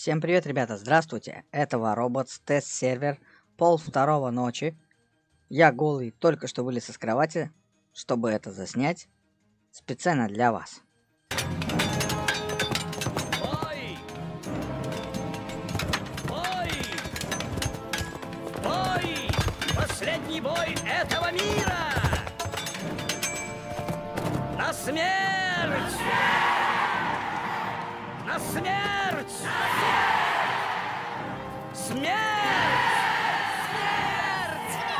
Всем привет, ребята, здравствуйте. Это Воробот, тест-сервер, пол второго ночи. Я голый, только что вылез из кровати, чтобы это заснять. Специально для вас. Ой! Бой! Последний бой этого мира! На смерть! Смерть! Смерть! Смерть! Смерть!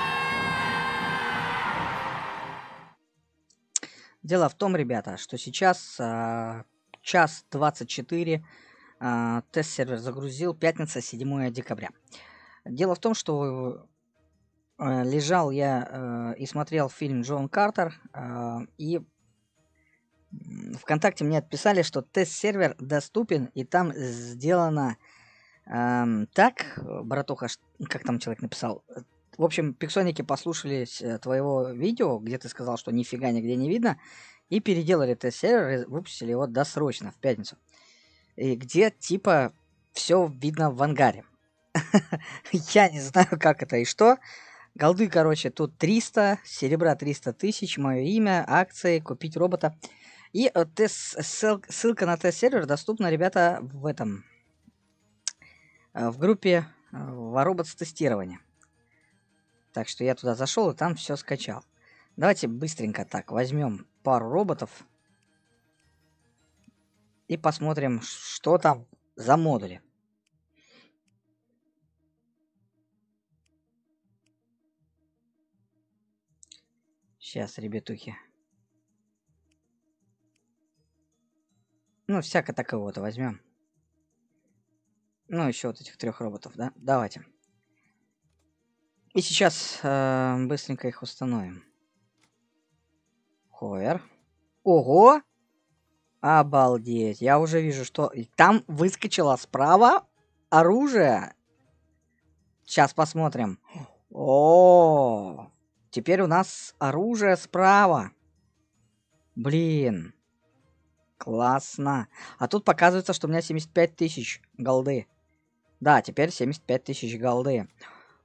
Дело в том, ребята, что сейчас э, час 24, э, тест-сервер загрузил, пятница, 7 декабря. Дело в том, что э, лежал я э, и смотрел фильм Джон Картер, э, и ВКонтакте мне отписали, что тест-сервер доступен, и там сделано эм, так, братуха, как там человек написал, в общем, пиксоники послушались э, твоего видео, где ты сказал, что нифига нигде не видно, и переделали тест-сервер и выпустили его досрочно, в пятницу. И где, типа, все видно в ангаре. Я не знаю, как это и что. Голды, короче, тут 300, серебра 300 тысяч, мое имя, акции, купить робота – и э, тест, ссылка на тест-сервер доступна, ребята, в этом, э, в группе э, Воробот тестирования. Так что я туда зашел и там все скачал. Давайте быстренько так возьмем пару роботов и посмотрим, что там за модули. Сейчас, ребятухи. Ну, всяко так и вот возьмем. Ну, еще вот этих трех роботов, да? Давайте. И сейчас э, быстренько их установим. Ховер. Ого! Обалдеть. Я уже вижу, что... Там выскочило справа оружие. Сейчас посмотрим. -о, Теперь у нас оружие справа. Блин. Классно. А тут показывается, что у меня 75 тысяч голды. Да, теперь 75 тысяч голды.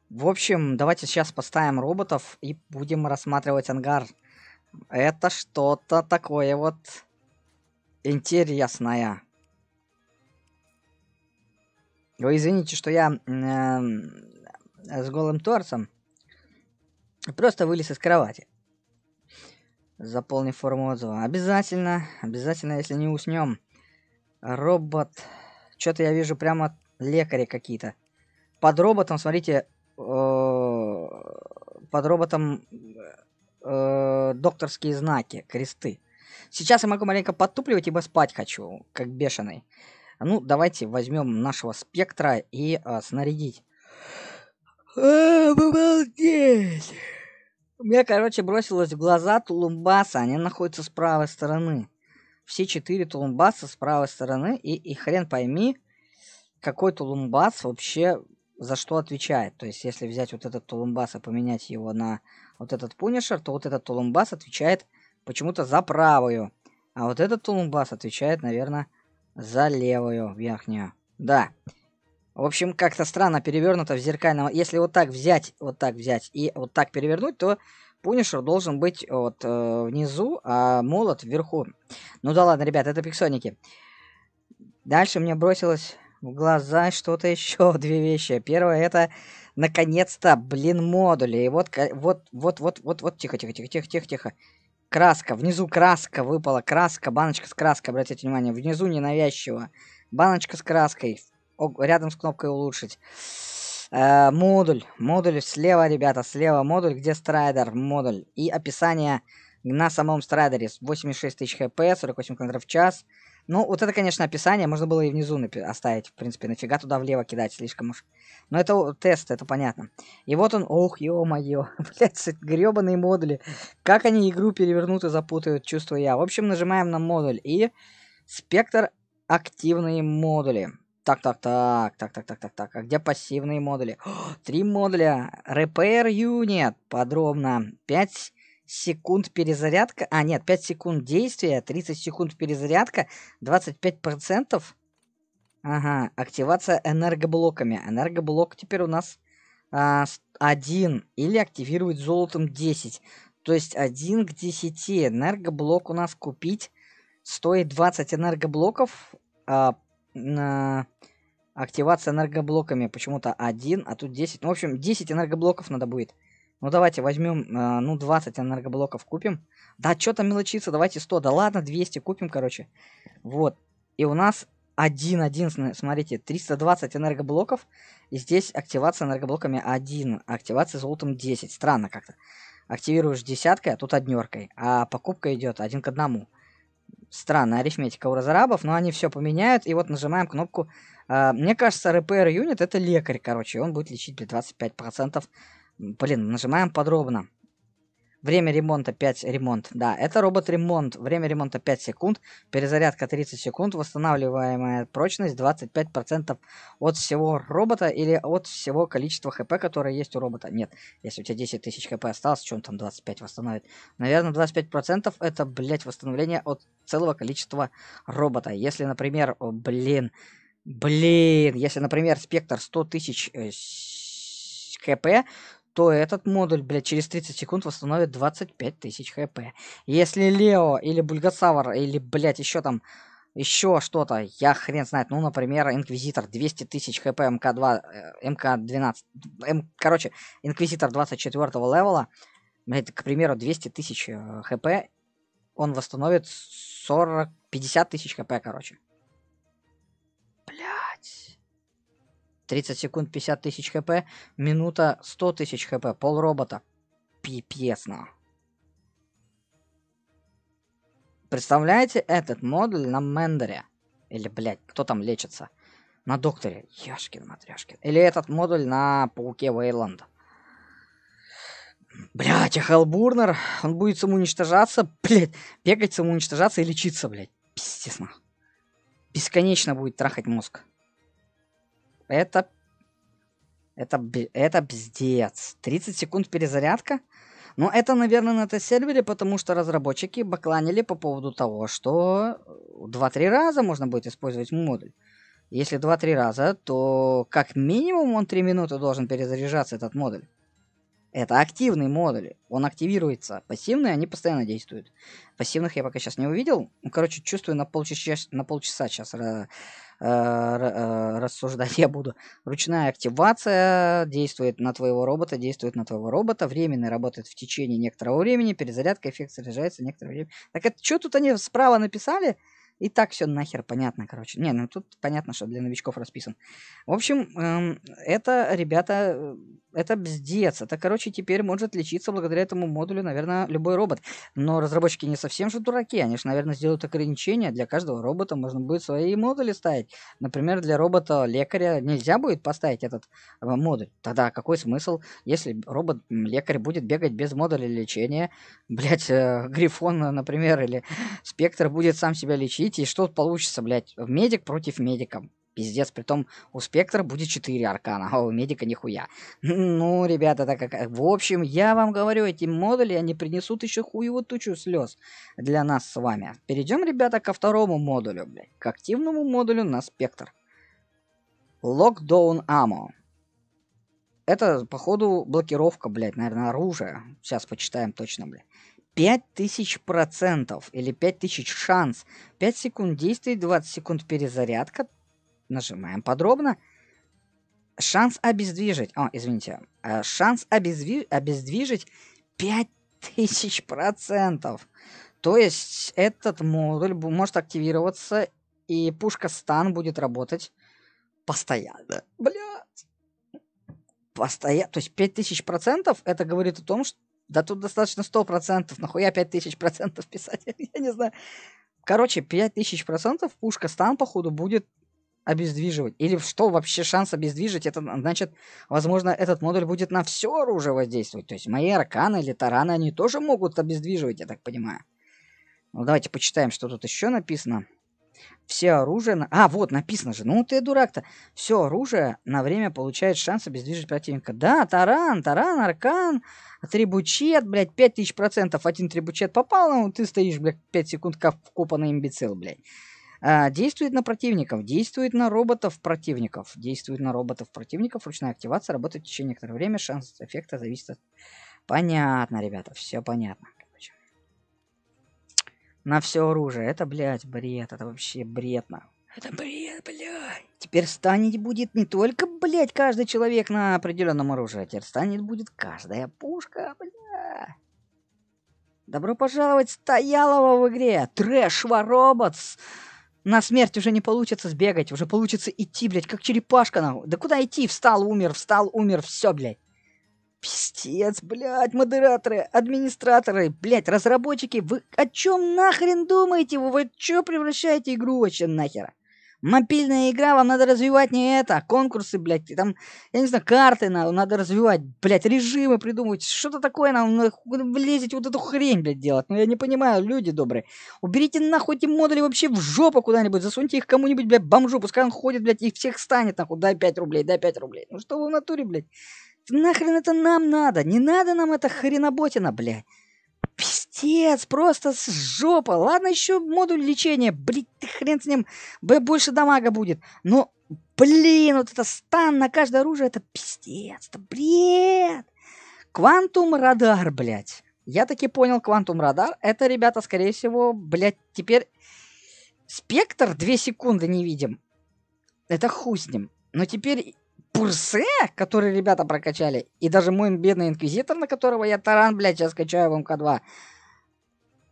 В общем, давайте сейчас поставим роботов и будем рассматривать ангар. Это что-то такое вот интересное. Вы извините, что я э, с голым торсом просто вылез из кровати заполни форму отзыва. Обязательно, обязательно, если не уснем. Робот. Что-то я вижу прямо лекари какие-то. Под роботом, смотрите, э, под роботом э, докторские знаки, кресты. Сейчас я могу маленько подтупливать, ибо спать хочу, как бешеный. Ну, давайте возьмем нашего спектра и э, снарядить. Обалдеть! Мне, короче, бросилось в глаза тулумбаса. Они находятся с правой стороны. Все четыре тулумбаса с правой стороны. И, и хрен пойми, какой тулумбас вообще за что отвечает. То есть, если взять вот этот тулумбас и поменять его на вот этот пунишер, то вот этот тулумбас отвечает почему-то за правую. А вот этот тулумбас отвечает, наверное, за левую верхнюю. Да. В общем, как-то странно перевернуто в зеркальном... Если вот так взять, вот так взять и вот так перевернуть, то Пунишер должен быть э, вот э, внизу, а молот вверху. Ну да ладно, ребят, это пиксоники. Дальше мне бросилось в глаза что-то еще, две вещи. Первое это, наконец-то, блин, модули. И вот, вот, вот, вот, вот, вот, тихо, тихо, тихо, тихо, тихо, тихо. Краска, внизу краска выпала, краска, баночка с краской, обратите внимание, внизу ненавязчиво. Баночка с краской, рядом с кнопкой улучшить. Э, модуль. Модуль слева, ребята, слева модуль, где страйдер, модуль. И описание на самом страйдере. 86 тысяч хп, 48 км в час. Ну, вот это, конечно, описание. Можно было и внизу оставить, в принципе. Нафига туда влево кидать слишком уж. Но это тест, это понятно. И вот он... Ох, ё-моё. Блядь, грёбаные модули. Как они игру перевернут и запутают, чувствую я. В общем, нажимаем на модуль. И спектр активные модули. Так, так, так, так, так, так, так, так. А где пассивные модули? О, три модуля. Repair Unit. Подробно. 5 секунд перезарядка. А, нет, 5 секунд действия, 30 секунд перезарядка, 25%. Ага, активация энергоблоками. Энергоблок теперь у нас а, 1. Или активировать золотом 10. То есть 1 к 10. Энергоблок у нас купить стоит 20 энергоблоков. А, на Активация энергоблоками почему-то 1, а тут 10. Ну, в общем, 10 энергоблоков надо будет. Ну, давайте возьмем, э, ну, 20 энергоблоков купим. Да, что там мелочиться, давайте 100. Да ладно, 200 купим, короче. Вот. И у нас 1-1, смотрите, 320 энергоблоков. И здесь активация энергоблоками 1, активация золотом 10. Странно как-то. Активируешь десяткой, а тут однеркой. А покупка идет один к одному. Странная арифметика у разрабов, но они все поменяют. И вот нажимаем кнопку а, мне кажется, РПР юнит это лекарь, короче. Он будет лечить при 25%. Блин, нажимаем подробно. Время ремонта 5 ремонт. Да, это робот-ремонт. Время ремонта 5 секунд. Перезарядка 30 секунд. Восстанавливаемая прочность 25% от всего робота или от всего количества хп, которое есть у робота. Нет, если у тебя 10 тысяч хп осталось, что он там 25 восстановит? Наверное, 25% это, блядь, восстановление от целого количества робота. Если, например, о, блин... Блин, если, например, спектр 100 тысяч хп, э, то этот модуль, блядь, через 30 секунд восстановит 25 тысяч хп. Если Лео или Бульгасавр или, блядь, еще там, еще что-то, я хрен знает, ну, например, Инквизитор 200 тысяч хп, МК-2, МК-12, М, короче, Инквизитор 24 левела, блядь, к примеру, 200 тысяч хп, э, он восстановит 40, 50 тысяч хп, короче. 30 секунд 50 тысяч хп, минута 100 тысяч хп, пол робота. Пипец Пипесно. Представляете этот модуль на Мендере? Или, блядь, кто там лечится? На Докторе. Яшкин, матряшкин. Или этот модуль на Пауке Вейланд? Блять, а Хелбурнер, он будет самоуничтожаться, блять, бегать самоуничтожаться и лечиться, блять. Пиздец, нахуй. Бесконечно будет трахать мозг. Это... Это, это бздец. 30 секунд перезарядка? Но ну, это, наверное, на этой сервере потому что разработчики бакланили по поводу того, что 2-3 э, раза можно будет использовать модуль. Если 2-3 раза, то как минимум он 3 минуты должен перезаряжаться, этот модуль. Это активный модуль, Он активируется. Пассивные, они постоянно действуют. Пассивных я пока сейчас не увидел. Ну, короче, чувствую, на полчаса, на полчаса сейчас э, э, рассуждать я буду. Ручная активация действует на твоего робота, действует на твоего робота. Временный работает в течение некоторого времени. Перезарядка, эффект заряжается некоторое время. Так это что тут они справа написали? И так все нахер понятно, короче. Не, ну тут понятно, что для новичков расписан. В общем, эм, это, ребята, э, это бздец. Это, короче, теперь может лечиться благодаря этому модулю, наверное, любой робот. Но разработчики не совсем же дураки. Они же, наверное, сделают ограничения. Для каждого робота можно будет свои модули ставить. Например, для робота-лекаря нельзя будет поставить этот э, модуль. Тогда какой смысл, если робот-лекарь будет бегать без модуля лечения? Блять, э, Грифон, например, или Спектр будет сам себя лечить Хотите, и что получится, блядь? Медик против медика. Пиздец, притом у Спектра будет 4 аркана, а у Медика нихуя. Ну, ребята, так как... В общем, я вам говорю, эти модули, они принесут еще хуевую тучу слез для нас с вами. Перейдем, ребята, ко второму модулю, блядь. К активному модулю на Спектр. Локдаун Аммо. Это, походу, блокировка, блядь, наверное, оружие. Сейчас почитаем точно, блядь. 5000 процентов или 5000 шанс. 5 секунд действий, 20 секунд перезарядка. Нажимаем подробно. Шанс обездвижить. О, извините. Э, шанс обездви... обездвижить 5000 процентов. То есть этот модуль может активироваться и пушка стан будет работать постоянно. бля Постоянно. То есть 5000 процентов это говорит о том, что да тут достаточно 100%, нахуя 5000% писать, я не знаю. Короче, 5000% пушка стан, походу, будет обездвиживать. Или что вообще шанс обездвижить? Это значит, возможно, этот модуль будет на все оружие воздействовать. То есть мои арканы или тараны, они тоже могут обездвиживать, я так понимаю. Ну, давайте почитаем, что тут еще написано. Все оружие... На... А, вот, написано же. Ну ты дурак-то. Все оружие на время получает шанс обездвижить противника. Да, таран, таран, аркан, трибучет, блядь, 5000%. Один трибучет попал, ну ты стоишь, блядь, 5 секунд как вкопанный имбецил, блядь. А, действует на противников, действует на роботов противников, действует на роботов противников, ручная активация работает в течение некоторого времени, шанс эффекта зависит от... Понятно, ребята, все понятно на все оружие. Это, блядь, бред. Это вообще бред, нахуй. Это бред, блядь. Теперь станет будет не только, блядь, каждый человек на определенном оружии, а теперь станет будет каждая пушка, блядь. Добро пожаловать Стоялова в игре. Трэш Роботс. На смерть уже не получится сбегать, уже получится идти, блядь, как черепашка нахуй. Да куда идти? Встал, умер, встал, умер, все, блядь. Пиздец, блядь, модераторы, администраторы, блядь, разработчики, вы о чем нахрен думаете? Вы, вы что превращаете игру вообще нахера? Мобильная игра, вам надо развивать не это, а конкурсы, блядь, и там, я не знаю, карты надо, надо развивать, блядь, режимы придумывать, что-то такое нам влезет вот эту хрень, блядь, делать. Ну, я не понимаю, люди добрые. Уберите нахуй эти модули вообще в жопу куда-нибудь, засуньте их кому-нибудь, блядь, бомжу, пускай он ходит, блядь, их всех станет, нахуй, дай 5 рублей, дай 5 рублей. Ну, что вы в натуре, блядь? Нахрен это нам надо? Не надо нам это хреноботина, блядь. Пиздец, просто с жопа. Ладно, еще модуль лечения, блядь, ты хрен с ним, б больше дамага будет. Но, блин, вот это стан на каждое оружие, это пиздец, это бред. Квантум радар, блядь. Я таки понял, квантум радар. Это, ребята, скорее всего, блядь, теперь спектр 2 секунды не видим. Это хуй с ним. Но теперь Пурсе, который ребята прокачали, и даже мой бедный инквизитор, на которого я таран, блядь, сейчас качаю в МК-2,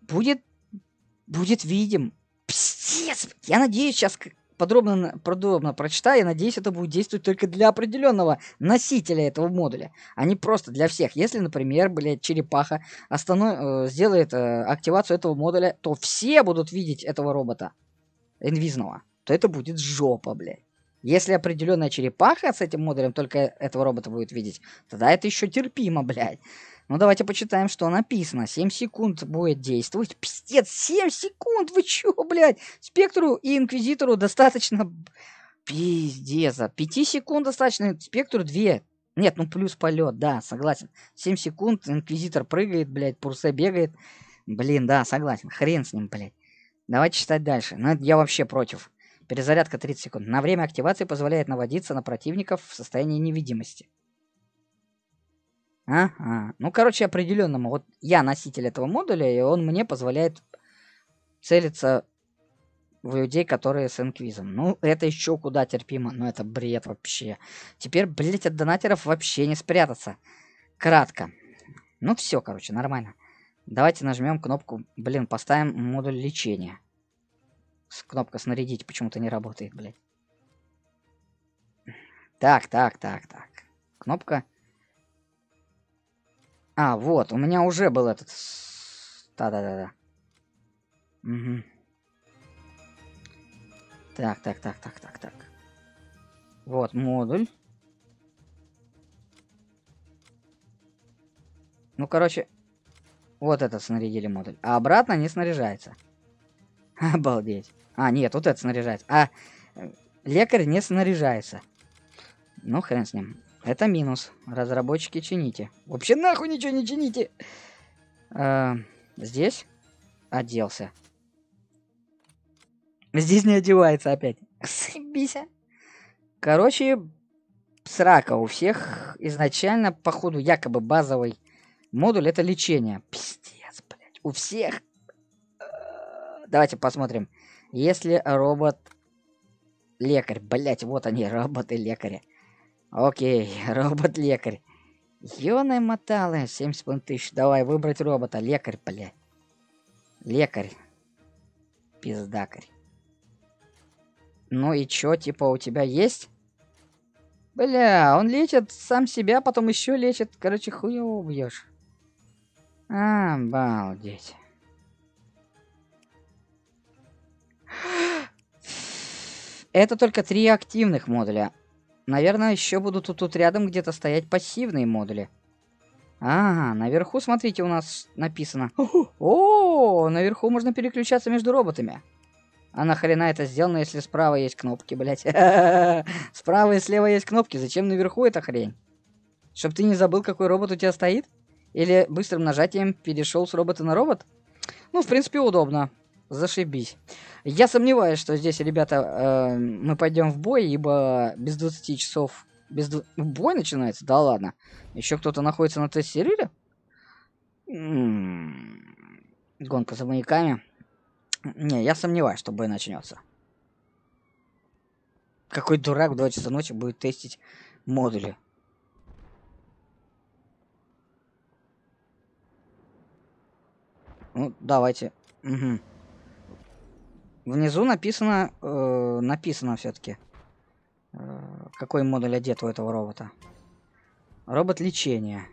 будет, будет видим. Пиздец! Я надеюсь, сейчас подробно, подробно прочитаю, я надеюсь, это будет действовать только для определенного носителя этого модуля, а не просто для всех. Если, например, блядь, черепаха останов... Э, сделает э, активацию этого модуля, то все будут видеть этого робота инвизного, то это будет жопа, блядь. Если определенная черепаха с этим модулем только этого робота будет видеть, тогда это еще терпимо, блядь. Ну, давайте почитаем, что написано. 7 секунд будет действовать. Пиздец, 7 секунд! Вы чё, блядь? Спектру и Инквизитору достаточно... Пиздец, а 5 секунд достаточно, Спектру 2. Нет, ну плюс полет, да, согласен. 7 секунд, Инквизитор прыгает, блядь, Пурсе бегает. Блин, да, согласен, хрен с ним, блядь. Давайте читать дальше. Ну, я вообще против. Перезарядка 30 секунд. На время активации позволяет наводиться на противников в состоянии невидимости. Ага. Ну, короче, определенному. Вот я носитель этого модуля, и он мне позволяет целиться в людей, которые с инквизом. Ну, это еще куда терпимо, но ну, это бред вообще. Теперь, блять, от донатеров вообще не спрятаться. Кратко. Ну все, короче, нормально. Давайте нажмем кнопку, блин, поставим модуль лечения кнопка снарядить почему-то не работает, блядь. Так, так, так, так. Кнопка. А, вот, у меня уже был этот... Да-да-да-да. Угу. Так, так, так, так, так, так. Вот модуль. Ну, короче, вот этот снарядили модуль. А обратно не снаряжается. Обалдеть. А, нет, вот это снаряжается. А, лекарь не снаряжается. Ну, хрен с ним. Это минус. Разработчики чините. Вообще нахуй ничего не чините! А, здесь оделся. Здесь не одевается опять. Съебися. А. Короче, срака у всех. Изначально, походу, якобы базовый модуль это лечение. Пиздец, блядь. У всех. Давайте посмотрим. Если робот... Лекарь, блять, вот они, роботы-лекари. Окей, робот-лекарь. Ёная мотала, 7,5 тысяч. Давай, выбрать робота. Лекарь, блядь. Лекарь. Пиздакарь. Ну и чё, типа, у тебя есть? Бля, он лечит сам себя, потом еще лечит. Короче, хуёво бьешь. А, балдеть. Это только три активных модуля. Наверное, еще будут тут, тут рядом где-то стоять пассивные модули. А, наверху, смотрите, у нас написано. О, наверху можно переключаться между роботами. А нахрена это сделано, если справа есть кнопки, блядь? справа и слева есть кнопки, зачем наверху эта хрень? Чтоб ты не забыл, какой робот у тебя стоит? Или быстрым нажатием перешел с робота на робот? Ну, в принципе, удобно зашибись. Я сомневаюсь, что здесь, ребята, э, мы пойдем в бой, ибо без 20 часов... Без дв... Бой начинается? Да ладно. Еще кто-то находится на тест-сервере? М-м-м. Гонка за маяками. Не, я сомневаюсь, что бой начнется. Какой дурак в 2 часа ночи будет тестить модули? Ну, давайте. Угу. Внизу написано, э, написано все-таки, э, какой модуль одет у этого робота. Робот лечения.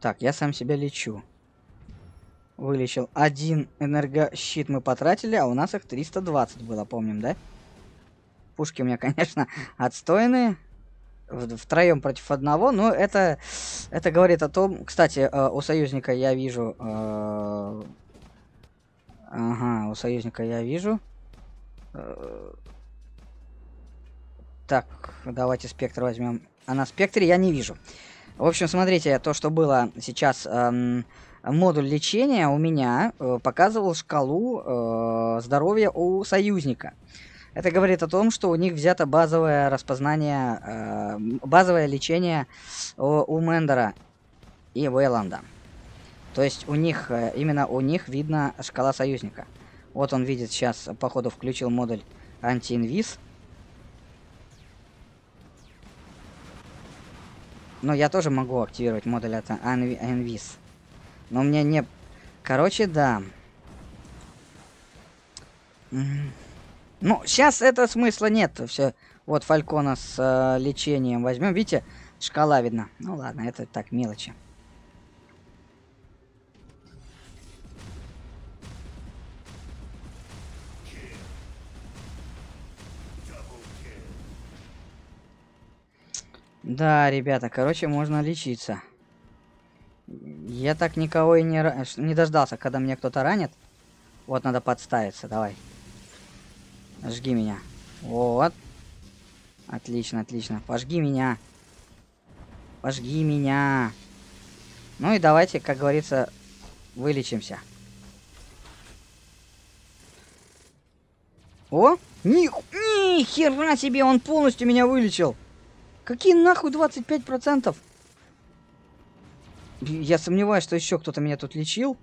Так, я сам себя лечу. Вылечил. Один энергощит мы потратили, а у нас их 320 было, помним, да? Пушки у меня, конечно, отстойные. Втроем против одного, но это, это говорит о том... Кстати, э, у союзника я вижу э, Ага, у союзника я вижу. Так, давайте спектр возьмем. А на спектре я не вижу. В общем, смотрите, то, что было сейчас эм, модуль лечения у меня э, показывал шкалу э, здоровья у союзника. Это говорит о том, что у них взято базовое распознание, э, базовое лечение э, у, у Мендера и Вейланда. То есть у них, э, именно у них видна шкала союзника. Вот он видит сейчас, походу, включил модуль антиинвиз. Ну, я тоже могу активировать модуль это инвиз. Но мне не... Короче, да. Ну, сейчас это смысла нет. Все, вот Фалькона с э, лечением возьмем. Видите, шкала видна. Ну ладно, это так мелочи. Да, ребята, короче, можно лечиться. Я так никого и не, не дождался, когда меня кто-то ранит. Вот, надо подставиться, давай. Жги меня. Вот. Отлично, отлично. Пожги меня. Пожги меня. Ну и давайте, как говорится, вылечимся. О! Ни... Ни хера себе, он полностью меня вылечил. Какие нахуй 25%? Я сомневаюсь, что еще кто-то меня тут лечил.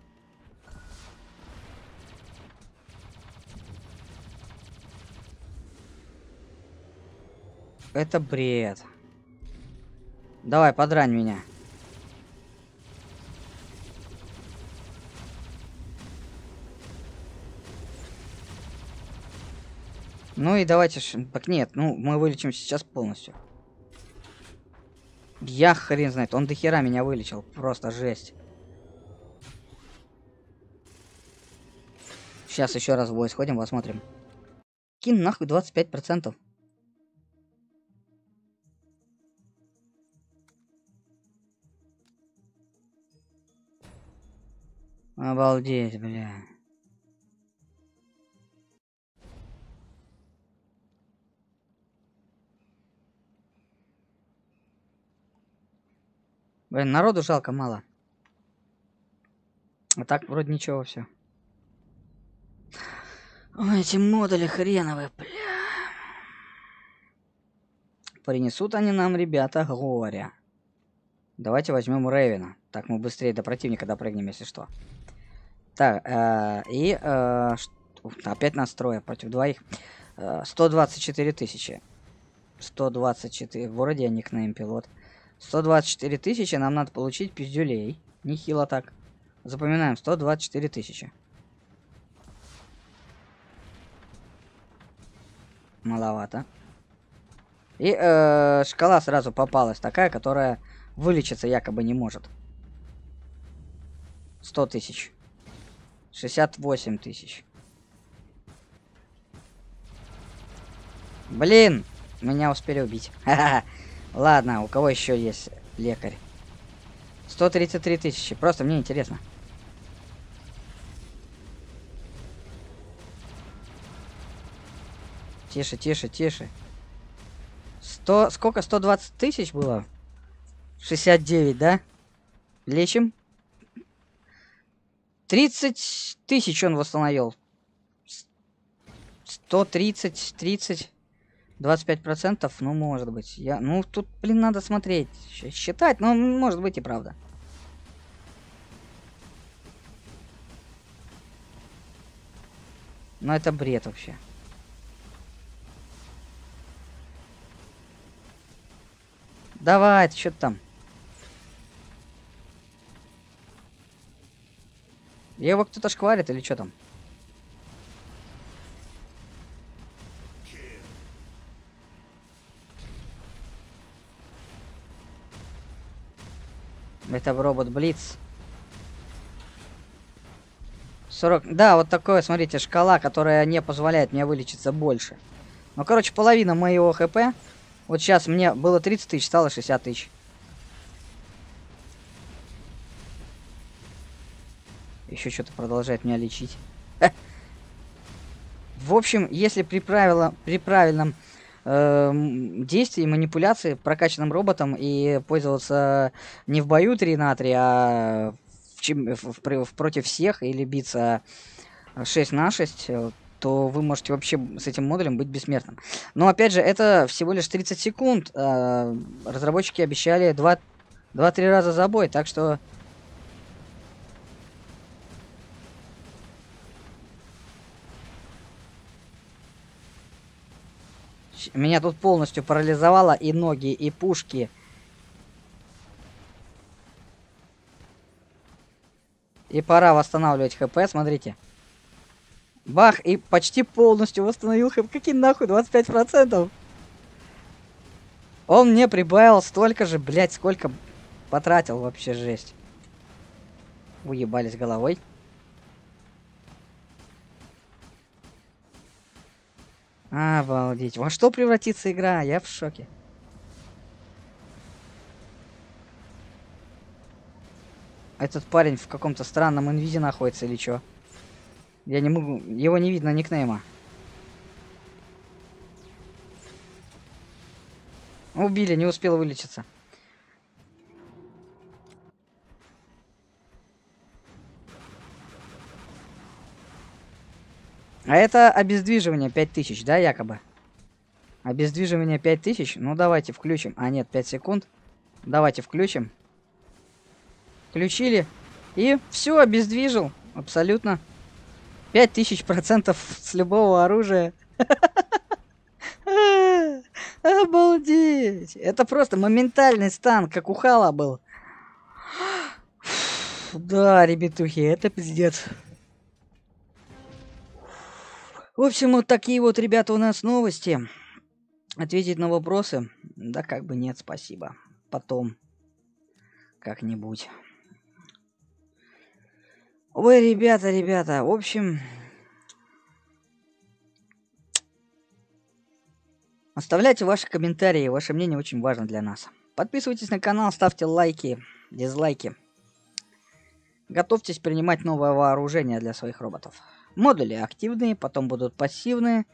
Это бред. Давай, подрань меня. Ну и давайте... Ш... Так нет, ну мы вылечим сейчас полностью. Я хрен знает, он до хера меня вылечил. Просто жесть. Сейчас еще раз в бой сходим, посмотрим. Кин нахуй 25%. Обалдеть, бля. Блин, э, народу жалко мало. А так вроде ничего все. эти модули хреновые, бля. Принесут они нам, ребята, горя. Давайте возьмем Ревина. Так, мы быстрее до противника допрыгнем, если что. Так, э, и... Э, опять настроя против двоих. Э, 124 тысячи. 124... Вроде я никнейм пилот. 124 тысячи нам надо получить пиздюлей. Нехило так. Запоминаем, 124 тысячи. Маловато. И э, шкала сразу попалась, такая, которая вылечиться якобы не может. 100 тысяч. 68 тысяч. Блин, меня успели убить. Ха-ха-ха. Ладно, у кого еще есть лекарь? 133 тысячи. Просто мне интересно. Тише, тише, тише. 100... Сколько? 120 тысяч было? 69, да? Лечим. 30 тысяч он восстановил. 130, 30... 25%, ну, может быть. Я, ну, тут, блин, надо смотреть, считать, но, ну, может быть, и правда. Но это бред вообще. Давай, что там? Его кто-то шкварит или что там? Это робот Блиц. 40... Да, вот такое, смотрите, шкала, которая не позволяет мне вылечиться больше. Ну, короче, половина моего ХП. Вот сейчас мне было 30 тысяч, стало 60 тысяч. Еще что-то продолжает меня лечить. В общем, если при, правило, при правильном э, действий, манипуляций прокачанным роботом и пользоваться не в бою 3 на 3, а в, чем, в, в, в, против всех или биться 6 на 6, э, то вы можете вообще с этим модулем быть бессмертным. Но опять же, это всего лишь 30 секунд. Э, разработчики обещали 2-3 раза за бой, так что Блять, меня тут полностью парализовало и ноги, и пушки. И пора восстанавливать хп, смотрите. Бах, и почти полностью восстановил хп. Какие нахуй, 25%? Он мне прибавил столько же, блядь, сколько потратил вообще, жесть. Уебались головой. Обалдеть. Во что превратится игра? Я в шоке. Этот парень в каком-то странном инвизе находится или чё? Я не могу... Его не видно никнейма. Убили, не успел вылечиться. А это обездвиживание 5000, да, якобы? Обездвиживание 5000? Ну, давайте включим. А, нет, 5 секунд. Давайте включим. Включили. И все, обездвижил. Абсолютно. 5000 процентов с любого оружия. Обалдеть! Это просто моментальный стан, как у Хала был. Да, ребятухи, это пиздец. В общем, вот такие вот, ребята, у нас новости. Ответить на вопросы? Да как бы нет, спасибо. Потом. Как-нибудь. Ой, ребята, ребята, в общем... Оставляйте ваши комментарии, ваше мнение очень важно для нас. Подписывайтесь на канал, ставьте лайки, дизлайки. Готовьтесь принимать новое вооружение для своих роботов. Модули активные, потом будут пассивные.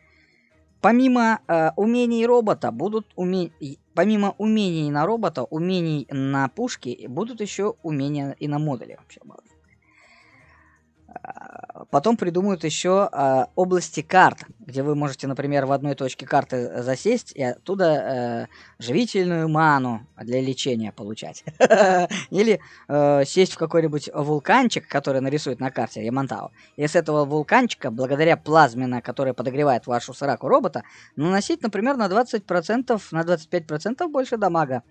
Помимо э, умений робота будут уме... помимо умений на робота, умений на пушки будут еще умения и на модули вообще. Обалдеть. Потом придумают еще а, области карт, где вы можете, например, в одной точке карты э, засесть и оттуда э, живительную ману для лечения получать. Или э, сесть в какой-нибудь вулканчик, который нарисует на карте Ямантау. И с этого вулканчика, благодаря плазмина, которая подогревает вашу сараку робота, наносить, например, на 20%, на 25% больше дамага.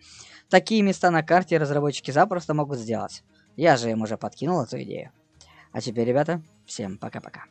Такие места на карте разработчики запросто могут сделать. Я же им уже подкинул эту идею. А теперь, ребята, всем пока-пока.